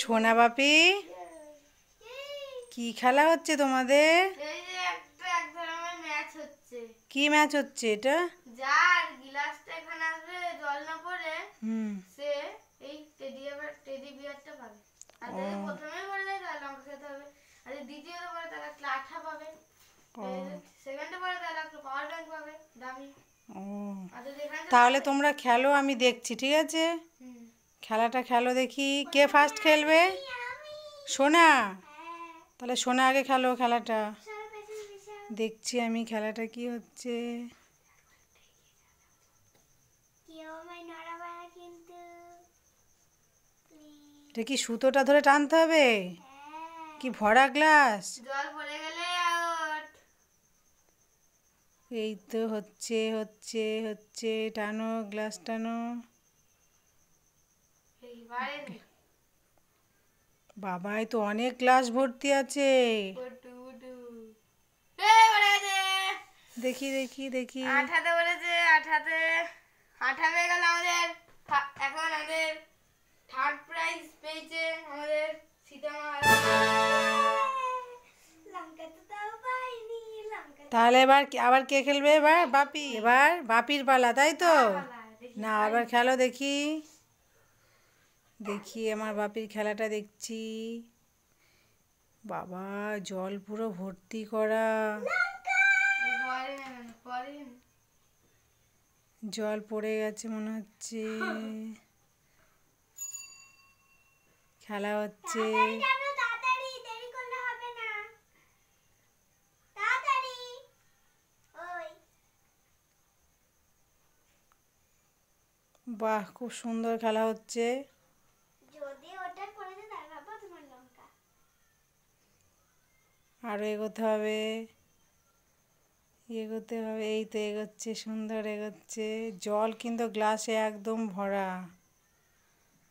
সোনা বাপি কি খেলা হচ্ছে তোমাদের কি ম্যাচ হচ্ছে এটা যার গিলাসটা এখানে আসবে জল না পড়ে সে এই টেডি আবার টেডি বিয়ারটা পাবে আর প্রথমে পড়লে তাহলে লঙ্কা খেতে হবে আর পাবে পাওয়ার ব্যাংক পাবে দামি তাহলে তোমরা খেলো আমি দেখছি ঠিক আছে খেলাটা খেলো দেখি কে ফার্স্ট খেলবে সোনা তাহলে সোনা আগে খেলো খেলাটা দেখছি আমি খেলাটা কি হচ্ছে এটা কি সুতোটা ধরে টানতে হবে কি ভরা গ্লাস এই তো হচ্ছে হচ্ছে হচ্ছে টানো গ্লাস টানো বাবাই তো অনেক ক্লাস ভর্তি আছে দেখি দেখি দেখি আঠাতে বলেছে আঠাতে আঠা হয়ে গেল আমাদের এখন আমাদের থার্ড প্রাইজ পেয়েছে আমাদের সীতা তাহলে এবার আবার কে খেলবে এবার বাপি এবার বাপির পালা তাই তো না আবার খেলো দেখি দেখি আমার বাপির খেলাটা দেখছি বাবা জল পুরো ভর্তি করা জল পড়ে গেছে মনে হচ্ছে খেলা হচ্ছে বাহ খুব সুন্দর খেলা হচ্ছে আরও এগোতে হবে এগোতে হবে এই তো এগোচ্ছে সুন্দর এগোচ্ছে জল কিন্তু গ্লাসে একদম ভরা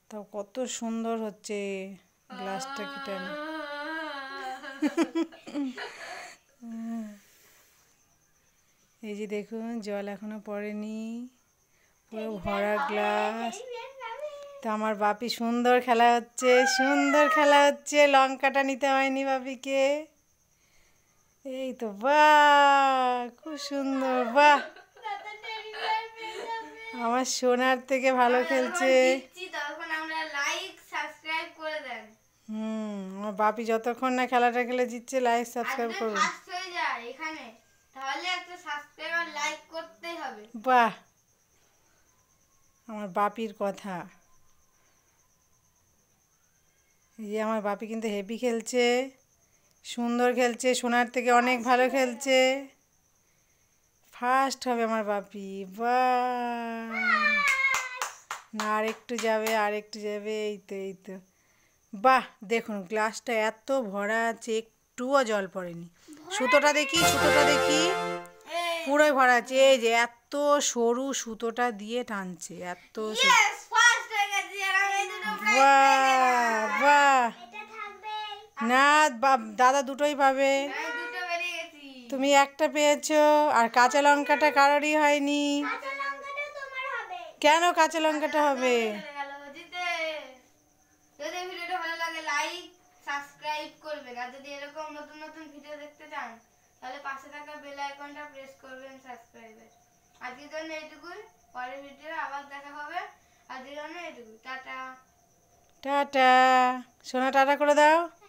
তা কত সুন্দর হচ্ছে গ্লাসটা কেটানো এই যে দেখুন জল এখনো পড়েনি পুরো ভরা গ্লাস তো আমার বাপি সুন্দর খেলা হচ্ছে সুন্দর খেলা হচ্ছে লঙ্কাটা নিতে হয়নি বাপিকে এই তো বাহ খুব সুন্দর বাহ আমার সোনার থেকে ভালো খেলছে হুম আমার বাপি যতক্ষণ না খেলাটা খেলে জিতছে লাইক সাবস্ক্রাইব করুন বাহ আমার বাপির কথা এই আমার বাপি কিন্তু হেভি খেলছে সুন্দর খেলছে সোনার থেকে অনেক ভালো খেলছে ফার্স্ট হবে আমার বাপি বা না আর একটু যাবে আর একটু যাবে এই তো এই তো বাহ দেখুন গ্লাসটা এত ভরা আছে একটুও জল পড়েনি সুতোটা দেখি সুতোটা দেখি পুরোই ভরা আছে এই যে এত সরু সুতোটা দিয়ে টানছে এত বা বাহ না দাদা দুটোই পাবে তুমি একটা পেয়েছো আর কাঁচা লঙ্কাটা কারোরই হয়নি কেন কাঁচা লঙ্কাটা হবে যদি ভিডিওটা ভালো লাগে সাবস্ক্রাইব করবেন আর যদি এরকম নতুন নতুন ভিডিও দেখতে চান তাহলে পাশে প্রেস করবেন সাবস্ক্রাইবের এইটুকুই পরের ভিডিও আবার দেখা হবে টাটা টাটা সোনা টাটা করে দাও